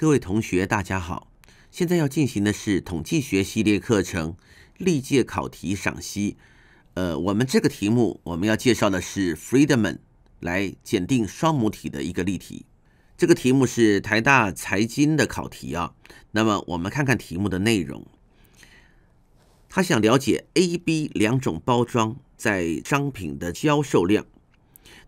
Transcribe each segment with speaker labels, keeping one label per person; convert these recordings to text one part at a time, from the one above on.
Speaker 1: 各位同学，大家好！现在要进行的是统计学系列课程历届考题赏析。呃，我们这个题目我们要介绍的是 Freeman 来检定双母体的一个例题。这个题目是台大财经的考题啊。那么我们看看题目的内容，他想了解 A、B 两种包装在商品的销售量，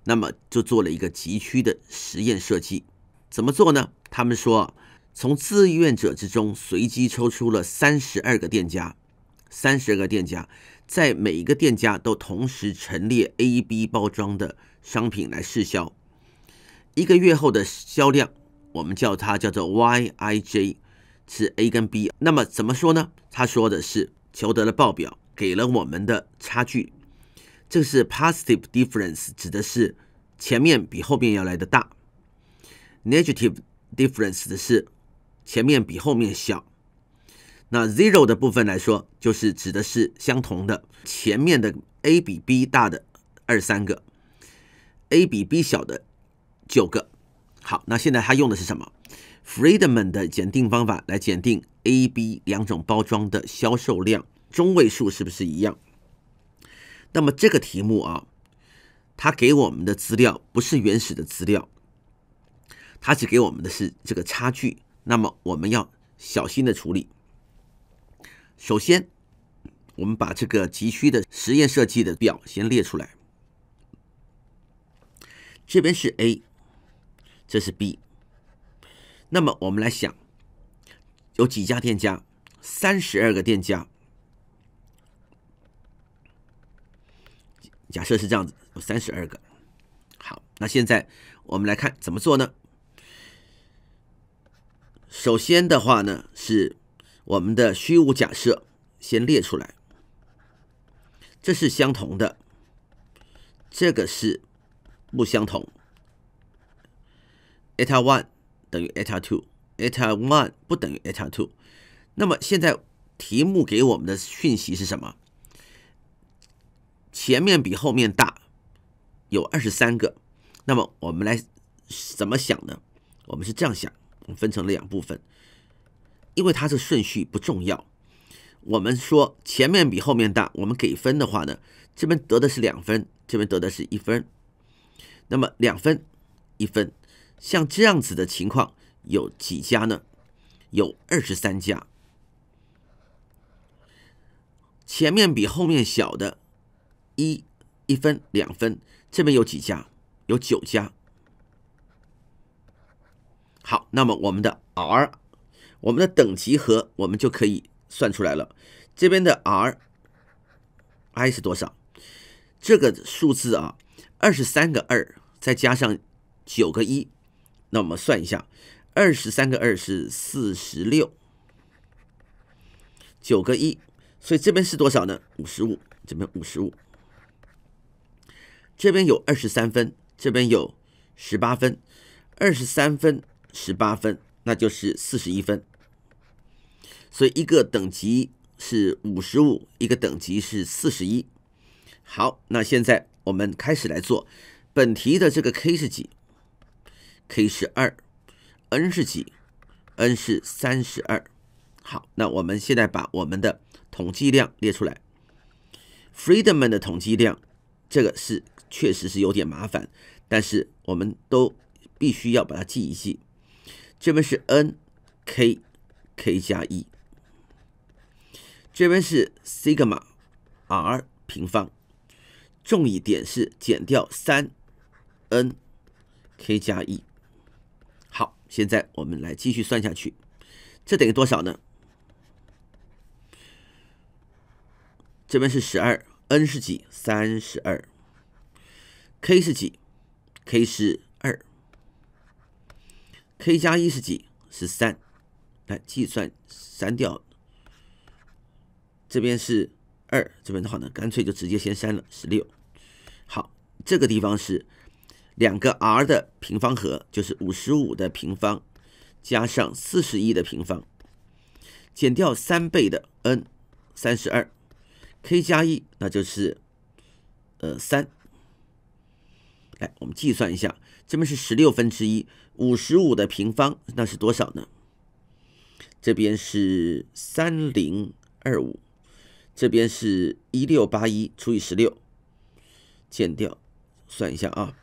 Speaker 1: 那么就做了一个极区的实验设计。怎么做呢？他们说。从志愿者之中随机抽出了三十二个店家，三十个店家，在每一个店家都同时陈列 A、B 包装的商品来试销。一个月后的销量，我们叫它叫做 YIJ，是 A 跟 B。那么怎么说呢？他说的是，求得了报表，给了我们的差距，这是 positive difference，指的是前面比后面要来的大，negative difference 的是。前面比后面小，那 zero 的部分来说，就是指的是相同的。前面的 a 比 b 大的二三个，a 比 b 小的九个。好，那现在他用的是什么？Friedman 的检定方法来检定 a、b 两种包装的销售量中位数是不是一样？那么这个题目啊，它给我们的资料不是原始的资料，它只给我们的是这个差距。那么我们要小心的处理。首先，我们把这个急需的实验设计的表先列出来。这边是 A，这是 B。那么我们来想，有几家店家？三十二个店家。假设是这样子，有三十二个。好，那现在我们来看怎么做呢？首先的话呢，是我们的虚无假设先列出来，这是相同的，这个是不相同。eta one 等于 eta two，eta one 不等于 eta two。那么现在题目给我们的讯息是什么？前面比后面大，有二十三个。那么我们来怎么想呢？我们是这样想。我们分成两部分，因为它是顺序不重要。我们说前面比后面大，我们给分的话呢，这边得的是两分，这边得的是一分。那么两分一分，像这样子的情况有几家呢？有二十三家。前面比后面小的，一一分两分，这边有几家？有九家。好，那么我们的 R，我们的等级和我们就可以算出来了。这边的 R，I 是多少？这个数字啊，二十三个二再加上九个一，那我们算一下，二十三个二是四十六，九个一，所以这边是多少呢？五十五，这边五十五。这边有二十三分，这边有十八分，二十三分。十八分，那就是四十一分，所以一个等级是五十五，一个等级是四十一。好，那现在我们开始来做本题的这个 k 是几？k 是二，n 是几？n 是三十二。好，那我们现在把我们的统计量列出来。f r e e d o m 的统计量，这个是确实是有点麻烦，但是我们都必须要把它记一记。这边是 n，k，k 加一，这边是 sigma r 平方，重一点是减掉三 n，k 加一。好，现在我们来继续算下去，这等于多少呢？这边是十二，n 是几？三十二，k 是几？k 是。k 加一是几？是三。来计算，删掉这边是二，这边的话呢，干脆就直接先删了，十六。好，这个地方是两个 r 的平方和，就是五十五的平方加上四十一的平方，减掉三倍的 n，三十二。k 加一，那就是呃三。来，我们计算一下，这边是十六分之一，五十五的平方，那是多少呢？这边是三零二五，这边是一六八一除以十六，减掉，算一下啊，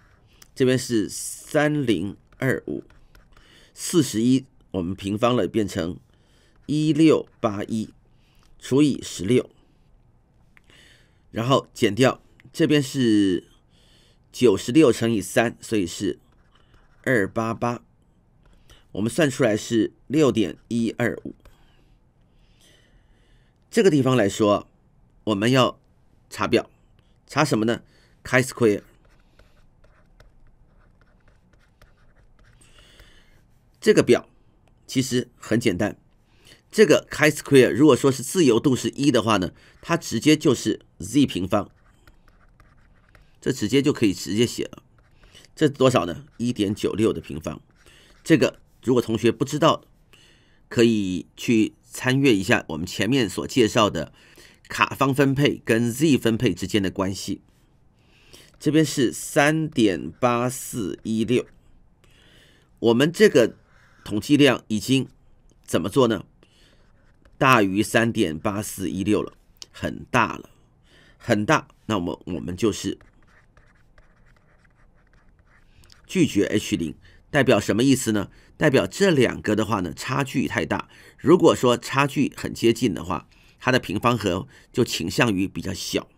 Speaker 1: 这边是三零二五，四十一我们平方了变成一六八一除以十六，然后减掉，这边是。九十六乘以三，所以是二八八。我们算出来是六点一二五。这个地方来说，我们要查表，查什么呢开 square。这个表其实很简单。这个开 square 如果说是自由度是一的话呢，它直接就是 Z 平方。这直接就可以直接写了，这多少呢？一点九六的平方，这个如果同学不知道，可以去参阅一下我们前面所介绍的卡方分配跟 Z 分配之间的关系。这边是三点八四一六，我们这个统计量已经怎么做呢？大于三点八四一六了，很大了，很大，那么我们就是。拒绝 H 零代表什么意思呢？代表这两个的话呢，差距太大。如果说差距很接近的话，它的平方和就倾向于比较小。